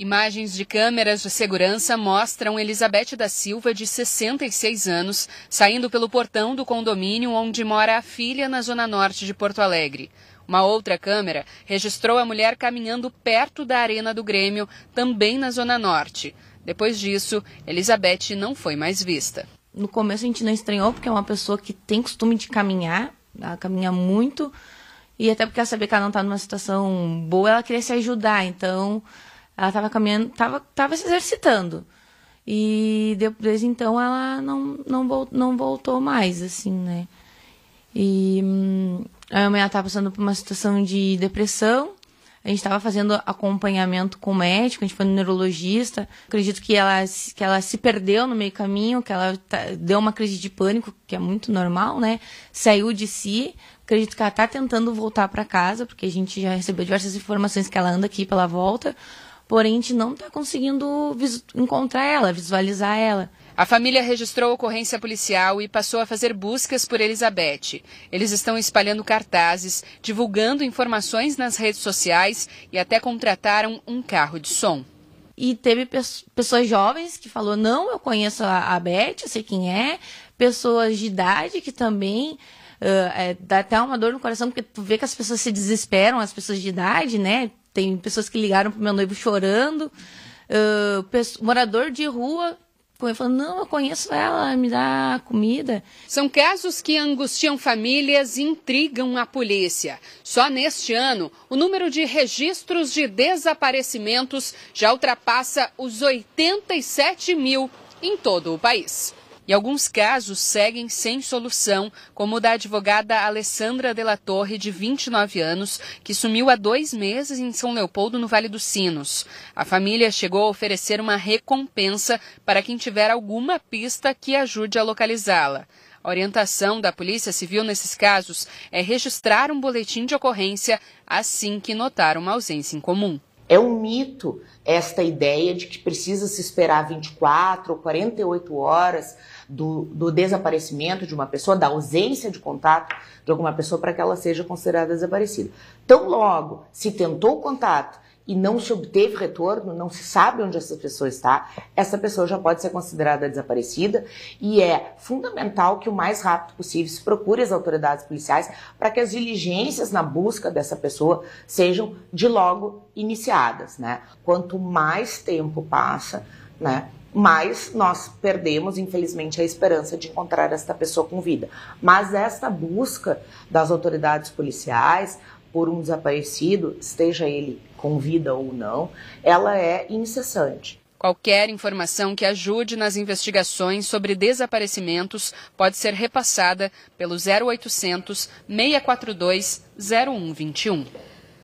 Imagens de câmeras de segurança mostram Elizabeth da Silva, de 66 anos, saindo pelo portão do condomínio onde mora a filha na zona norte de Porto Alegre. Uma outra câmera registrou a mulher caminhando perto da Arena do Grêmio, também na zona norte. Depois disso, Elizabeth não foi mais vista. No começo a gente não estranhou, porque é uma pessoa que tem costume de caminhar, ela caminha muito, e até porque ela sabia que ela não está numa situação boa, ela queria se ajudar. Então ela tava caminhando, tava, tava se exercitando. E desde então ela não, não, não voltou mais, assim, né? E hum, a minha mãe tá passando por uma situação de depressão. A gente estava fazendo acompanhamento com o médico, a gente foi no neurologista. Acredito que ela, que ela se perdeu no meio caminho, que ela tá, deu uma crise de pânico, que é muito normal, né? Saiu de si. Acredito que ela está tentando voltar para casa, porque a gente já recebeu diversas informações que ela anda aqui pela volta porém a gente não está conseguindo encontrar ela, visualizar ela. A família registrou a ocorrência policial e passou a fazer buscas por Elizabeth. Eles estão espalhando cartazes, divulgando informações nas redes sociais e até contrataram um carro de som. E teve pessoas jovens que falou: "Não, eu conheço a, Beth, eu sei quem é". Pessoas de idade que também Uh, é, dá até uma dor no coração, porque tu vê que as pessoas se desesperam, as pessoas de idade, né? Tem pessoas que ligaram pro meu noivo chorando. Uh, morador de rua falando, não, eu conheço ela, me dá comida. São casos que angustiam famílias e intrigam a polícia. Só neste ano, o número de registros de desaparecimentos já ultrapassa os 87 mil em todo o país. E alguns casos seguem sem solução, como o da advogada Alessandra Della Torre, de 29 anos, que sumiu há dois meses em São Leopoldo, no Vale dos Sinos. A família chegou a oferecer uma recompensa para quem tiver alguma pista que ajude a localizá-la. A orientação da Polícia Civil nesses casos é registrar um boletim de ocorrência assim que notar uma ausência em comum. É um mito esta ideia de que precisa se esperar 24 ou 48 horas do, do desaparecimento de uma pessoa, da ausência de contato de alguma pessoa para que ela seja considerada desaparecida. Tão logo se tentou o contato e não se obteve retorno, não se sabe onde essa pessoa está, essa pessoa já pode ser considerada desaparecida e é fundamental que o mais rápido possível se procure as autoridades policiais para que as diligências na busca dessa pessoa sejam de logo iniciadas, né? Quanto mais tempo passa, né? nós perdemos, infelizmente, a esperança de encontrar esta pessoa com vida. Mas esta busca das autoridades policiais, por um desaparecido, esteja ele com vida ou não, ela é incessante. Qualquer informação que ajude nas investigações sobre desaparecimentos pode ser repassada pelo 0800 642 0121.